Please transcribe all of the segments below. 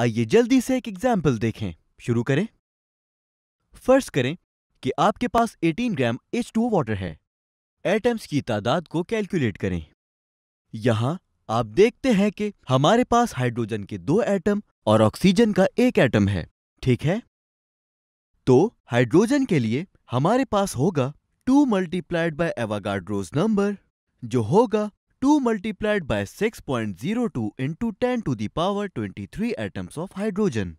आइए जल्दी से एक एग्जाम्पल देखें शुरू करें फर्ज करें कि आपके पास 18 ग्राम एच टू वाटर है एटम्स की तादाद को कैलकुलेट करें यहां आप देखते हैं कि हमारे पास हाइड्रोजन के दो एटम और ऑक्सीजन का एक एटम है ठीक है तो हाइड्रोजन के लिए हमारे पास होगा two multiplied by Avogadro's number जो होगा two multiplied 2 zero two into ten to the power twenty three atoms of hydrogen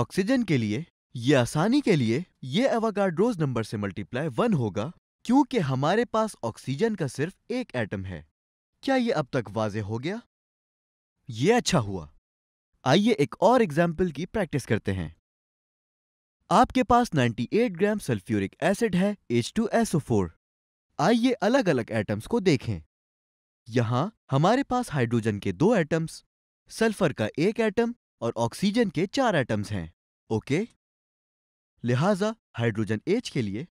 oxygen के लिए ये आसानी के लिए ये एवागार्ड्रोज नंबर से मल्टीप्लाई वन होगा क्योंकि हमारे पास ऑक्सीजन का सिर्फ एक एटम है क्या ये अब तक वाजे हो गया ये अच्छा हुआ आइए एक और एग्जाम्पल की प्रैक्टिस करते हैं आपके पास 98 ग्राम सल्फ्यूरिक एसिड है H2SO4। आइए अलग अलग एटम्स को देखें यहां हमारे पास हाइड्रोजन के दो एटम्स सल्फर का एक एटम और ऑक्सीजन के चार एटम्स हैं ओके लिहाजा हाइड्रोजन एच के लिए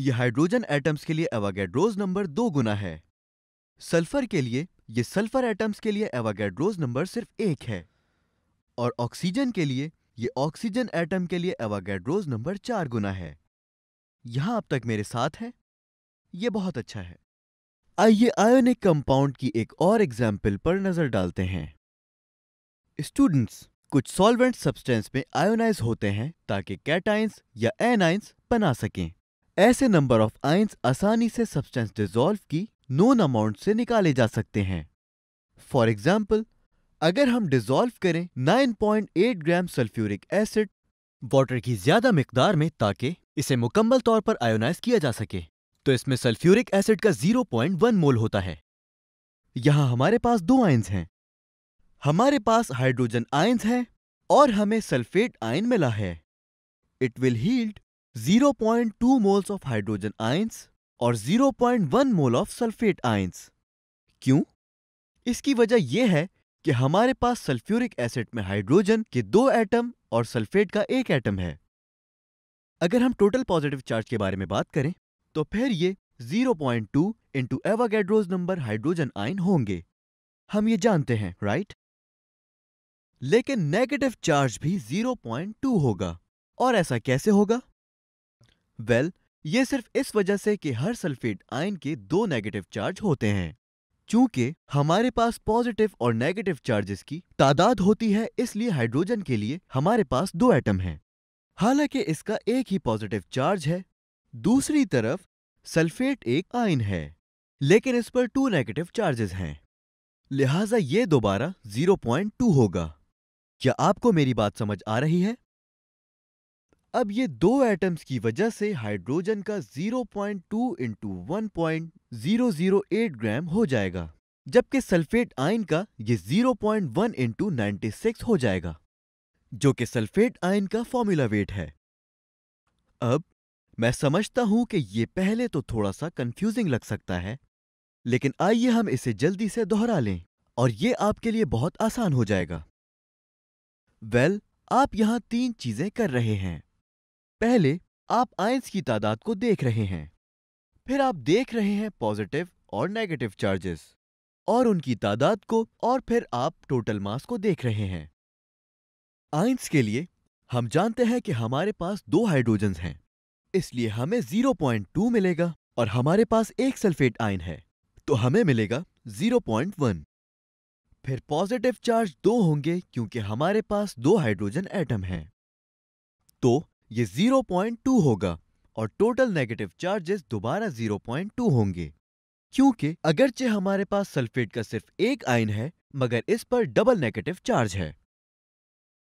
यह हाइड्रोजन एटम्स के लिए एवागैड्रोज नंबर दो गुना है सल्फर के लिए यह सल्फर एटम्स के लिए एवागैड्रोज नंबर सिर्फ एक है और ऑक्सीजन के लिए यह ऑक्सीजन एटम के लिए एवागैड्रोज नंबर चार गुना है यहां अब तक मेरे साथ है यह बहुत अच्छा है आइए आयोनिक कंपाउंड की एक और एग्जाम्पल पर नजर डालते हैं स्टूडेंट्स कुछ सॉल्वेंट सब्सटेंस में आयोनाइज होते हैं ताकि कैटाइंस या एनाइंस बना सकें ऐसे नंबर ऑफ आइंस आसानी से सब्सटेंस डिजोल्व की नोन अमाउंट से निकाले जा सकते हैं फॉर एग्जाम्पल अगर हम डिजोल्व करें 9.8 ग्राम सल्फ्यूरिक एसिड वाटर की ज्यादा मिकदार में ताकि इसे मुकम्मल तौर पर आयोनाइज किया जा सके तो इसमें सल्फ्यूरिक एसिड का 0.1 मोल होता है यहां हमारे पास दो आयंस हैं हमारे पास हाइड्रोजन आयंस हैं और हमें सल्फेट आयन मिला है it will yield 0.2 moles of hydrogen ions और 0.1 मोल ऑफ सल्फेट आयंस क्यों इसकी वजह यह है कि हमारे पास सल्फ्यूरिक एसिड में हाइड्रोजन के दो एटम और सल्फेट का एक एटम है अगर हम टोटल पॉजिटिव चार्ज के बारे में बात करें तो फिर ये 0.2 point two into Avogadro's number hydrogen ion होंगे हम ये जानते हैं राइट लेकिन नेगेटिव चार्ज भी 0.2 होगा और ऐसा कैसे होगा वेल well, ये सिर्फ इस वजह से कि हर सल्फेट आयन के दो नेगेटिव चार्ज होते हैं चूंकि हमारे पास पॉजिटिव और नेगेटिव चार्जेस की तादाद होती है इसलिए हाइड्रोजन के लिए हमारे पास दो एटम हैं हालांकि इसका एक ही पॉजिटिव चार्ज है दूसरी तरफ सल्फेट एक आयन है लेकिन इस पर टू नेगेटिव चार्जेस हैं लिहाजा ये दोबारा 0.2 होगा क्या आपको मेरी बात समझ आ रही है अब ये दो एटम्स की वजह से हाइड्रोजन का 0.2 point two into one gram हो जाएगा जबकि सल्फेट आयन का ये 0.1 पॉइंट वन इंटू हो जाएगा जो कि सल्फेट आयन का फॉर्मूला वेट है अब मैं समझता हूं कि ये पहले तो थोड़ा सा कंफ्यूजिंग लग सकता है लेकिन आइए हम इसे जल्दी से दोहरा लें और ये आपके लिए बहुत आसान हो जाएगा वेल well, आप यहां तीन चीजें कर रहे हैं पहले आप आयंस की तादाद को देख रहे हैं फिर आप देख रहे हैं पॉजिटिव और नेगेटिव चार्जेस और उनकी तादाद को और फिर आप टोटल मास को देख रहे हैं आइंस के लिए हम जानते हैं कि हमारे पास दो हाइड्रोजन्स हैं इसलिए हमें 0.2 मिलेगा और हमारे पास एक सल्फेट आयन है तो हमें मिलेगा 0.1। फिर पॉजिटिव चार्ज दो होंगे क्योंकि हमारे पास दो हाइड्रोजन एटम हैं तो ये 0.2 होगा और टोटल नेगेटिव चार्जेस दोबारा 0.2 होंगे क्योंकि अगरचे हमारे पास सल्फेट का सिर्फ एक आयन है मगर इस पर डबल नेगेटिव चार्ज है